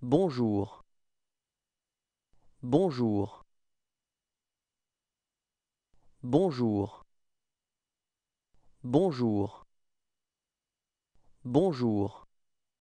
Bonjour. Bonjour. Bonjour. Bonjour. Bonjour.